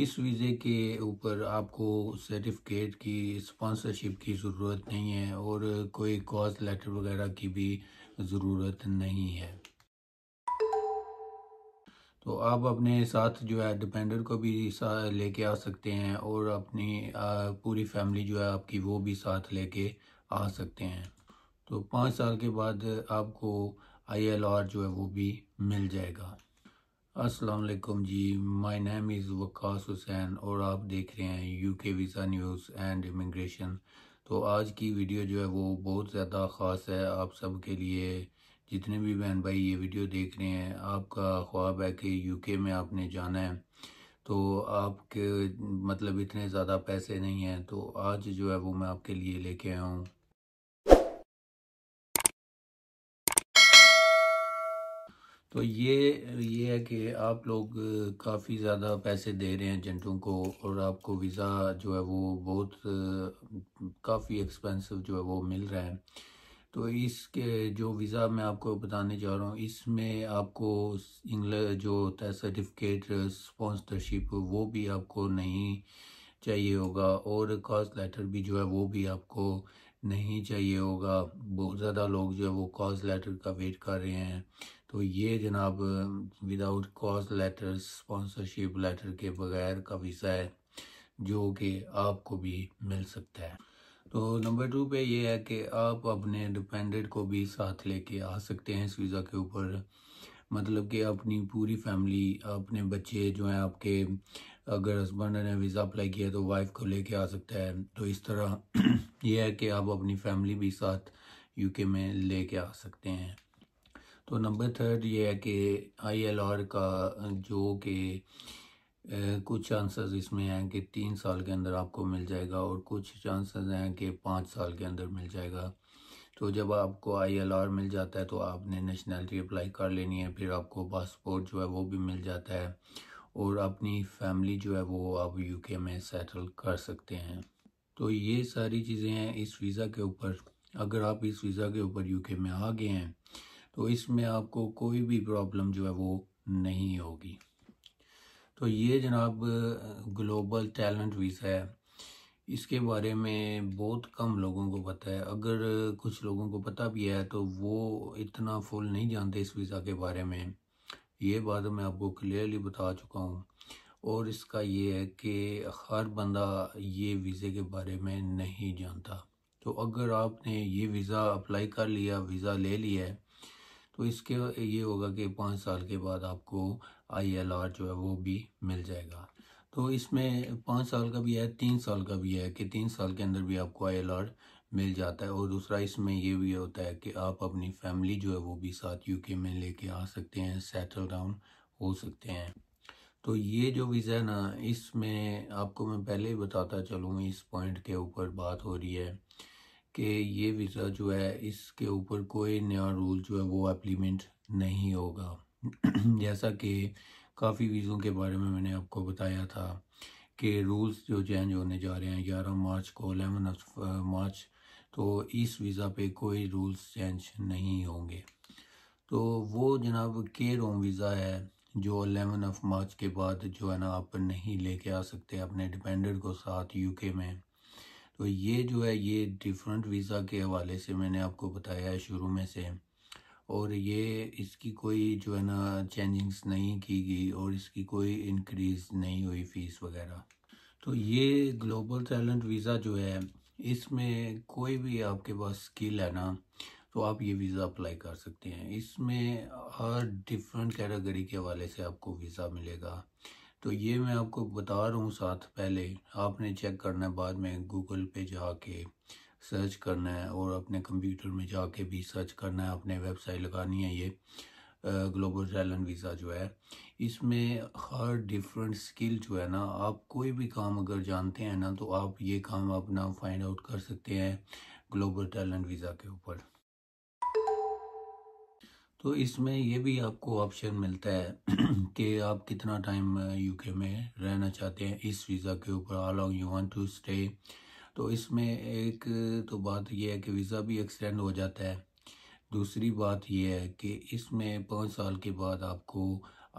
इस वीज़े के ऊपर आपको सर्टिफिकेट की स्पॉन्सरशिप की ज़रूरत नहीं है और कोई कॉज लेटर वगैरह की भी ज़रूरत नहीं है तो आप अपने साथ जो है डिपेंडर को भी लेके आ सकते हैं और अपनी पूरी फैमिली जो है आपकी वो भी साथ लेके आ सकते हैं तो पाँच साल के बाद आपको आई एल आर जो है वो भी मिल जाएगा अस्सलाम वालेकुम जी my name is Waqas Hussain और आप देख रहे हैं UK visa news and immigration तो आज की वीडियो जो है वो बहुत ज़्यादा ख़ास है आप सब के लिए जितने भी बहन भाई ये वीडियो देख रहे हैं आपका ख्वाब है कि यूके में आपने जाना है तो आपके मतलब इतने ज़्यादा पैसे नहीं हैं तो आज जो है वो मैं आपके लिए लेके आया हूँ तो ये ये है कि आप लोग काफ़ी ज़्यादा पैसे दे रहे हैं एजेंटों को और आपको वीज़ा जो है वो बहुत काफ़ी एक्सपेंसिव जो है वो मिल रहा है तो इसके जो वीज़ा मैं आपको बताने जा रहा हूँ इसमें आपको इंग्लैंड जो होता है सर्टिफिकेट स्पॉन्सरशिप वो भी आपको नहीं चाहिए होगा और कॉस्ट लेटर भी जो है वो भी आपको नहीं चाहिए होगा बहुत ज़्यादा लोग जो है वो कास्ट लेटर का वेट कर रहे हैं तो ये जनाब without cost letter sponsorship letter के बगैर का वीज़ा है जो कि आपको भी मिल सकता है तो नंबर टू पे ये है कि आप अपने डिपेंडेंट को भी साथ लेके आ सकते हैं इस वीज़ा के ऊपर मतलब कि अपनी पूरी फैमिली अपने बच्चे जो हैं आपके अगर हस्बैंड ने वीज़ा अप्लाई किया तो वाइफ को लेके आ सकता है तो इस तरह यह है कि आप अपनी फैमिली भी साथ यूके में लेके आ सकते हैं तो नंबर थर्ड ये है कि आई एल आर का जो कि कुछ चांसेस इसमें हैं कि तीन साल के अंदर आपको मिल जाएगा और कुछ चांसेस हैं कि पाँच साल के अंदर मिल जाएगा तो जब आपको आई एल आर मिल जाता है तो आपने नेशनलिटी अप्लाई कर लेनी है फिर आपको पासपोर्ट जो है वो भी मिल जाता है और अपनी फैमिली जो है वो आप के में सेटल कर सकते हैं तो ये सारी चीज़ें हैं इस वीज़ा के ऊपर अगर आप इस वीज़ा के ऊपर यूके में आ गए हैं तो इसमें आपको कोई भी प्रॉब्लम जो है वो नहीं होगी तो ये जनाब ग्लोबल टैलेंट वीज़ा है इसके बारे में बहुत कम लोगों को पता है अगर कुछ लोगों को पता भी है तो वो इतना फुल नहीं जानते इस वीज़ा के बारे में ये बात मैं आपको क्लियरली बता चुका हूँ और इसका ये है कि हर बंदा ये वीज़े के बारे में नहीं जानता तो अगर आपने ये वीज़ा अप्लाई कर लिया वीज़ा ले लिया है तो इसके ये होगा कि पाँच साल के बाद आपको आई एल आर जो है वो भी मिल जाएगा तो इसमें पाँच साल का भी है तीन साल का भी है कि तीन साल के अंदर भी आपको आई एल आर मिल जाता है और दूसरा इसमें ये भी होता है कि आप अपनी फैमिली जो है वो भी साथ यूके में लेके आ सकते हैं सेटल डाउन हो सकते हैं तो ये जो वीज़ा है ना इसमें आपको मैं पहले ही बताता चलूँ इस पॉइंट के ऊपर बात हो रही है कि ये वीज़ा जो है इसके ऊपर कोई नया रूल जो है वो एप्लीमेंट नहीं होगा जैसा कि काफ़ी वीज़ों के बारे में मैंने आपको बताया था कि रूल्स जो चेंज होने जा रहे हैं ग्यारह मार्च को अलेवन मार्च तो इस वीज़ा पे कोई रूल्स चेंज नहीं होंगे तो वो जनाब के होम वीज़ा है जो अलेवन ऑफ मार्च के बाद जो है ना आप नहीं लेके आ सकते अपने डिपेंडेंट को साथ यूके में तो ये जो है ये डिफरेंट वीज़ा के हवाले से मैंने आपको बताया है शुरू में से और ये इसकी कोई जो है ना चेंजिंग्स नहीं की गई और इसकी कोई इंक्रीज़ नहीं हुई फ़ीस वगैरह तो ये ग्लोबल टैलेंट वीज़ा जो है इसमें कोई भी आपके पास स्किल है ना तो आप ये वीज़ा अप्लाई कर सकते हैं इसमें हर डिफरेंट कैटेगरी के हवाले से आपको वीज़ा मिलेगा तो ये मैं आपको बता रहा हूँ साथ पहले आपने चेक करना है बाद में गूगल पे जाके सर्च करना है और अपने कंप्यूटर में जाके भी सर्च करना है अपने वेबसाइट लगानी है ये ग्लोबल टैलेंट वीज़ा जो है इसमें हर डिफरेंट स्किल जो है ना आप कोई भी काम अगर जानते हैं ना तो आप ये काम अपना फाइंड आउट कर सकते हैं ग्लोबल टैलेंट वीज़ा के ऊपर तो इसमें ये भी आपको ऑप्शन मिलता है कि आप कितना टाइम यूके में रहना चाहते हैं इस वीज़ा के ऊपर all on you want to stay तो इसमें एक तो बात यह है कि वीज़ा भी एक्सटेंड हो जाता है दूसरी बात यह है कि इसमें पाँच साल के बाद आपको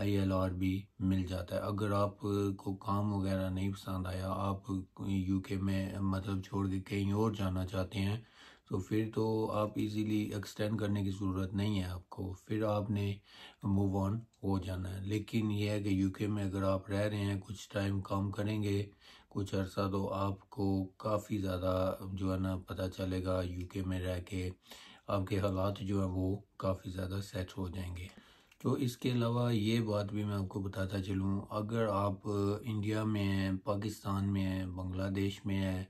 आई एल आर भी मिल जाता है अगर आप को काम वगैरह नहीं पसंद आया आप यूके में मतलब छोड़ के कहीं और जाना चाहते हैं तो फिर तो आप इजीली एक्सटेंड करने की ज़रूरत नहीं है आपको फिर आपने मूव ऑन हो जाना है लेकिन यह है कि यूके में अगर आप रह रहे हैं कुछ टाइम काम करेंगे कुछ अर्सा तो आपको काफ़ी ज़्यादा जो है ना पता चलेगा यूके में रह के आपके हालात जो हैं वो काफ़ी ज़्यादा सेट हो जाएंगे तो इसके अलावा ये बात भी मैं आपको बताता चलूँ अगर आप इंडिया में हैं पाकिस्तान में हैं बांग्लादेश में हैं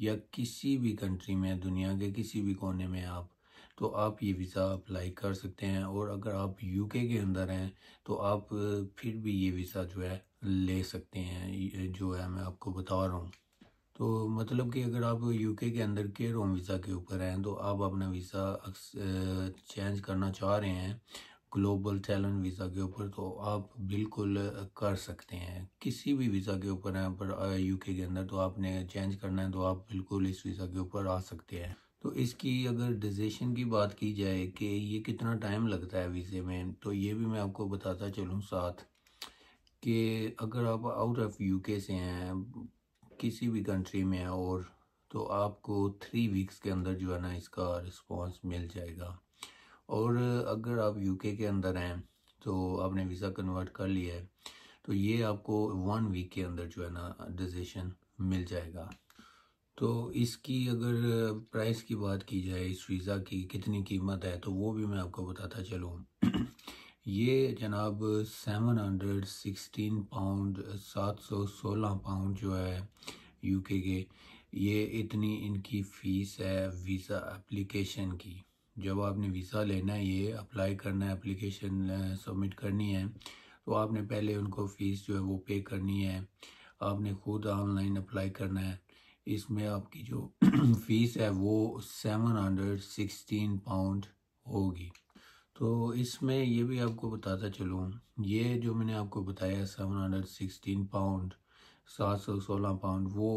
या किसी भी कंट्री में दुनिया के किसी भी कोने में आप तो आप ये वीज़ा अप्लाई कर सकते हैं और अगर आप यूके के अंदर हैं तो आप फिर भी ये वीज़ा जो है ले सकते हैं जो है मैं आपको बता रहा हूँ तो मतलब कि अगर आप यूके के अंदर के रोम वीज़ा के ऊपर हैं तो आप अपना वीज़ा चेंज करना चाह रहे हैं ग्लोबल चैलेंज वीज़ा के ऊपर तो आप बिल्कुल कर सकते हैं किसी भी वीज़ा के ऊपर हैं पर यूके के अंदर तो आपने चेंज करना है तो आप बिल्कुल इस वीज़ा के ऊपर आ सकते हैं तो इसकी अगर डिजेशन की बात की जाए कि ये कितना टाइम लगता है वीज़े में तो ये भी मैं आपको बताता चलूँ साथ कि अगर आप आउट ऑफ यू से हैं किसी भी कंट्री में हैं और तो आपको थ्री वीक्स के अंदर जो है ना इसका रिस्पांस मिल जाएगा और अगर आप यूके के अंदर हैं तो आपने वीज़ा कन्वर्ट कर लिया है तो ये आपको वन वीक के अंदर जो है ना डिसीजन मिल जाएगा तो इसकी अगर प्राइस की बात की जाए इस वीज़ा की कितनी कीमत है तो वो भी मैं आपको बताता चलूँ ये जनाब सेवन हंड्रेड सिक्सटीन पाउंड सात सौ सोलह पाउंड जो है यूके के ये इतनी इनकी फ़ीस है वीज़ा एप्लीकेशन की जब आपने वीज़ा लेना है ये अप्लाई करना है अप्लीकेशन सबमिट करनी है तो आपने पहले उनको फ़ीस जो है वो पे करनी है आपने खुद ऑनलाइन अप्लाई करना है इसमें आपकी जो फ़ीस है वो सेवन हंड्रेड सिक्सटीन पाउंड होगी तो इसमें ये भी आपको बताता चलूँ ये जो मैंने आपको बताया सेवन हंड्रेड सिक्सटीन पाउंड सात सौ सोलह पाउंड वो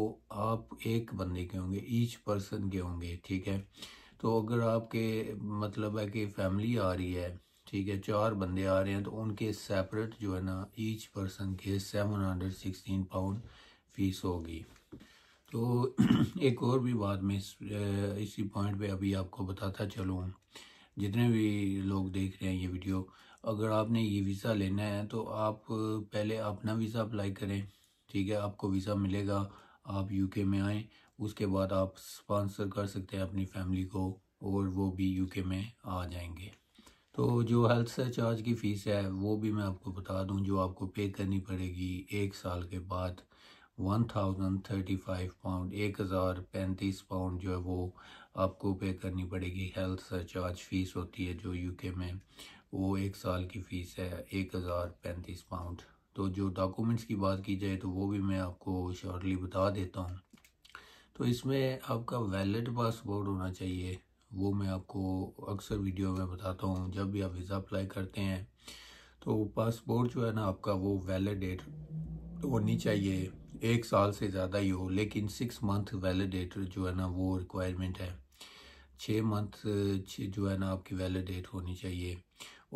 आप एक बंदे के होंगे ईच पर्सन के होंगे ठीक है तो अगर आपके मतलब है कि फैमिली आ रही है ठीक है चार बंदे आ रहे हैं तो उनके सेपरेट जो है ना ईच पर्सन के seven hundred sixteen pound fees होगी तो एक और भी बात मैं इस, इसी पॉइंट पे अभी आपको बताता चलूँ जितने भी लोग देख रहे हैं ये वीडियो अगर आपने ये वीज़ा लेना है तो आप पहले अपना वीज़ा अप्लाई करें ठीक है आपको वीज़ा मिलेगा आप यूके में आएँ उसके बाद आप स्पॉन्सर कर सकते हैं अपनी फैमिली को और वो भी यूके में आ जाएंगे तो जो हेल्थ सरचार्ज की फ़ीस है वो भी मैं आपको बता दूं जो आपको पे करनी पड़ेगी एक साल के बाद one thousand thirty five pound एक हज़ार पैंतीस पाउंड जो है वो आपको पे करनी पड़ेगी हेल्थ सरचार्ज फ़ीस होती है जो यूके में वो एक साल की फ़ीस है एक हज़ार पैंतीस पाउंड तो जो डॉक्यूमेंट्स की बात की जाए तो वो भी मैं आपको शॉर्टली बता देता हूँ तो इसमें आपका वैलिड पासपोर्ट होना चाहिए वो मैं आपको अक्सर वीडियो में बताता हूँ जब भी आप वीज़ा अप्लाई करते हैं तो पासपोर्ट जो है ना आपका वो वैलिड डेट होनी चाहिए एक साल से ज़्यादा ही हो लेकिन सिक्स मंथ वैलिड डेट जो है ना वो रिक्वायरमेंट है छः मंथ जो है ना आपकी वैलिड डेट होनी चाहिए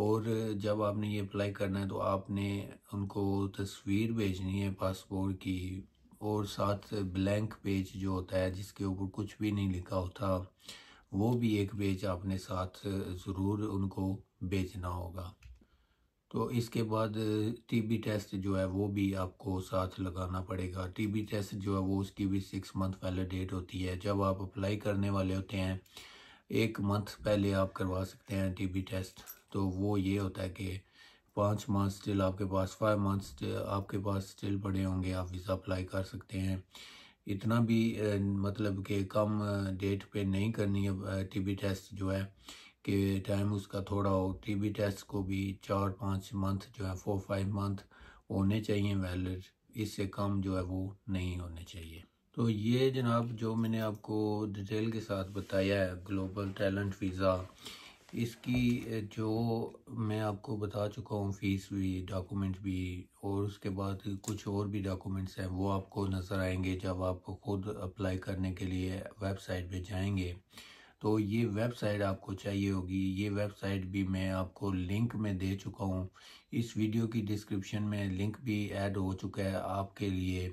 और जब आपने ये अप्लाई करना है तो आपने उनको तस्वीर भेजनी है पासपोर्ट की और साथ ब्लैंक पेज जो होता है जिसके ऊपर कुछ भी नहीं लिखा होता वो भी एक पेज आपने साथ ज़रूर उनको बेचना होगा तो इसके बाद टीबी टेस्ट जो है वो भी आपको साथ लगाना पड़ेगा टीबी टेस्ट जो है वो उसकी भी सिक्स मंथ पहले डेट होती है जब आप अप्लाई करने वाले होते हैं एक मंथ पहले आप करवा सकते हैं टीबी टेस्ट तो वो ये होता है कि पाँच मंथ स्टिल आपके पास फाइव मंथ आपके पास स्टिल पड़े होंगे आप वीज़ा अप्लाई कर सकते हैं इतना भी मतलब कि कम डेट पे नहीं करनी है टीबी टेस्ट जो है कि टाइम उसका थोड़ा हो टीबी टेस्ट को भी चार पाँच मंथ जो है फोर फाइव मंथ होने चाहिए वैलिड इससे कम जो है वो नहीं होने चाहिए तो ये जनाब जो मैंने आपको डिटेल के साथ बताया है ग्लोबल टैलेंट वीज़ा इसकी जो मैं आपको बता चुका हूँ फीस भी डॉक्यूमेंट भी और उसके बाद कुछ और भी डॉक्यूमेंट्स हैं वो आपको नज़र आएंगे जब आप खुद अप्लाई करने के लिए वेबसाइट पे जाएंगे तो ये वेबसाइट आपको चाहिए होगी ये वेबसाइट भी मैं आपको लिंक में दे चुका हूँ इस वीडियो की डिस्क्रिप्शन में लिंक भी ऐड हो चुका है आपके लिए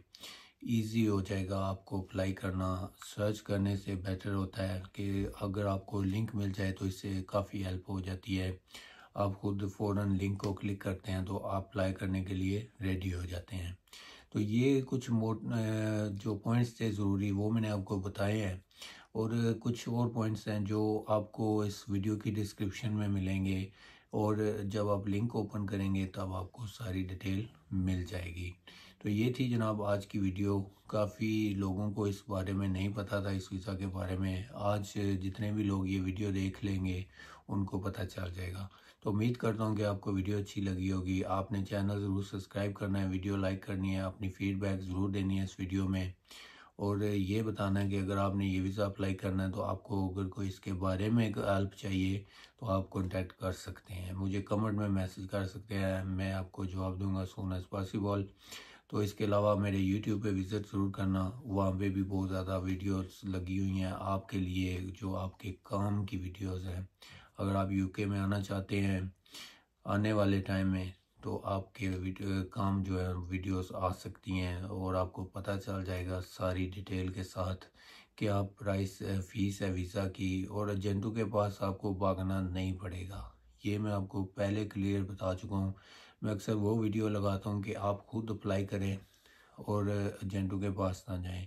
ईजी हो जाएगा आपको अप्लाई करना सर्च करने से बेटर होता है कि अगर आपको लिंक मिल जाए तो इससे काफ़ी हेल्प हो जाती है आप खुद फ़ौर लिंक को क्लिक करते हैं तो आप अप्लाई करने के लिए रेडी हो जाते हैं तो ये कुछ मोट जो पॉइंट्स थे ज़रूरी वो मैंने आपको बताए हैं और कुछ और पॉइंट्स हैं जो आपको इस वीडियो की डिस्क्रिप्शन में मिलेंगे और जब आप लिंक ओपन करेंगे तब आपको सारी डिटेल मिल जाएगी तो ये थी जनाब आज की वीडियो काफ़ी लोगों को इस बारे में नहीं पता था इस वीज़ा के बारे में आज जितने भी लोग ये वीडियो देख लेंगे उनको पता चल जाएगा तो उम्मीद करता हूँ कि आपको वीडियो अच्छी लगी होगी आपने चैनल ज़रूर सब्सक्राइब करना है वीडियो लाइक करनी है अपनी फीडबैक ज़रूर देनी है इस वीडियो में और ये बताना है कि अगर आपने ये वीज़ा अप्लाई करना है तो आपको अगर कोई इसके बारे में हेल्प चाहिए तो आप कॉन्टैक्ट कर सकते हैं मुझे कमेंट में मैसेज कर सकते हैं मैं आपको जवाब दूँगा सोन एज पॉसिबल तो इसके अलावा मेरे यूट्यूब पे विज़िट ज़रूर करना वहाँ पे भी बहुत ज़्यादा वीडियोस लगी हुई हैं आपके लिए जो आपके काम की वीडियोस हैं अगर आप यूके में आना चाहते हैं आने वाले टाइम में तो आपके काम जो है वीडियोस आ सकती हैं और आपको पता चल जाएगा सारी डिटेल के साथ कि आप प्राइस फ़ीस है वीज़ा की और एजेंटों के पास आपको भागना नहीं पड़ेगा ये मैं आपको पहले क्लियर बता चुका हूँ मैं अक्सर वो वीडियो लगाता हूँ कि आप खुद अप्लाई करें और एजेंटों के पास ना जाएं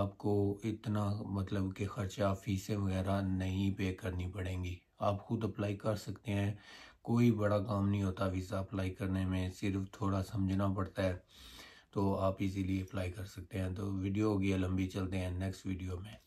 आपको इतना मतलब कि ख़र्चा फीसें वगैरह नहीं पे करनी पड़ेंगी आप खुद अप्लाई कर सकते हैं कोई बड़ा काम नहीं होता वीज़ा अप्लाई करने में सिर्फ थोड़ा समझना पड़ता है तो आप इजीली अप्लाई कर सकते हैं तो वीडियो होगी लंबी चलते हैं नेक्स्ट वीडियो में